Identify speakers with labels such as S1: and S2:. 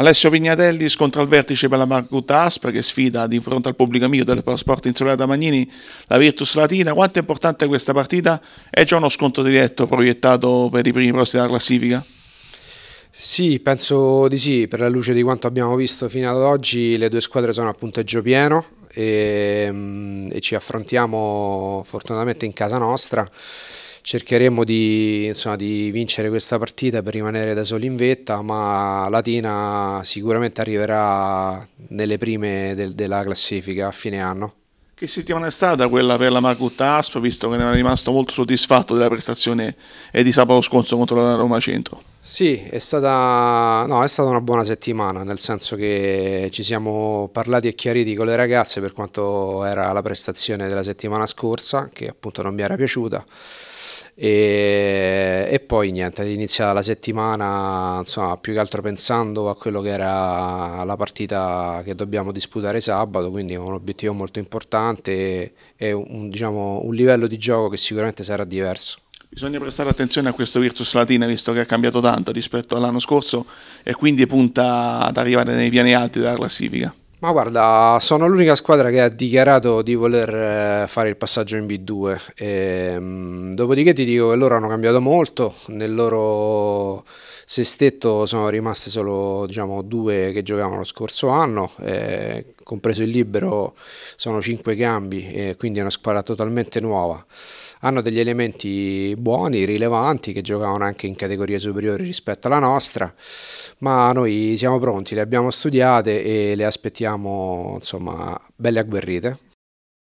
S1: Alessio Pignatelli scontra il vertice per la Margutta Aspra che sfida di fronte al pubblico amico del Sport Insolare da Magnini la Virtus Latina. Quanto è importante questa partita? È già uno scontro diretto proiettato per i primi posti della classifica?
S2: Sì, penso di sì, per la luce di quanto abbiamo visto fino ad oggi le due squadre sono a punteggio pieno e, mm, e ci affrontiamo fortunatamente in casa nostra cercheremo di, insomma, di, vincere questa partita per rimanere da soli in vetta, ma Latina sicuramente arriverà nelle prime del, della classifica a fine anno.
S1: Che settimana è stata quella per la Macut Asp, visto che ne è rimasto molto soddisfatto della prestazione di sabato scorso contro la Roma Centro?
S2: Sì, è stata, no, è stata, una buona settimana, nel senso che ci siamo parlati e chiariti con le ragazze per quanto era la prestazione della settimana scorsa, che appunto non mi era piaciuta e, e poi niente, è iniziata la settimana, insomma, più che altro pensando a quello che era la partita che dobbiamo disputare sabato, quindi un obiettivo molto
S1: importante e, e un, diciamo, un livello di gioco che sicuramente sarà diverso. Bisogna prestare attenzione a questo Virtus Latina visto che ha cambiato tanto rispetto all'anno scorso e quindi punta ad arrivare nei piani alti della classifica.
S2: Ma guarda, sono l'unica squadra che ha dichiarato di voler eh, fare il passaggio in B2. E, ehm, dopodiché ti dico che loro hanno cambiato molto, nel loro sestetto sono rimaste solo diciamo, due che giocavano lo scorso anno, e, eh, compreso il libero sono cinque cambi, quindi è una squadra totalmente nuova hanno degli elementi buoni, rilevanti, che giocavano anche in categorie superiori rispetto alla nostra, ma noi siamo pronti, le abbiamo studiate e le aspettiamo insomma belle agguerrite.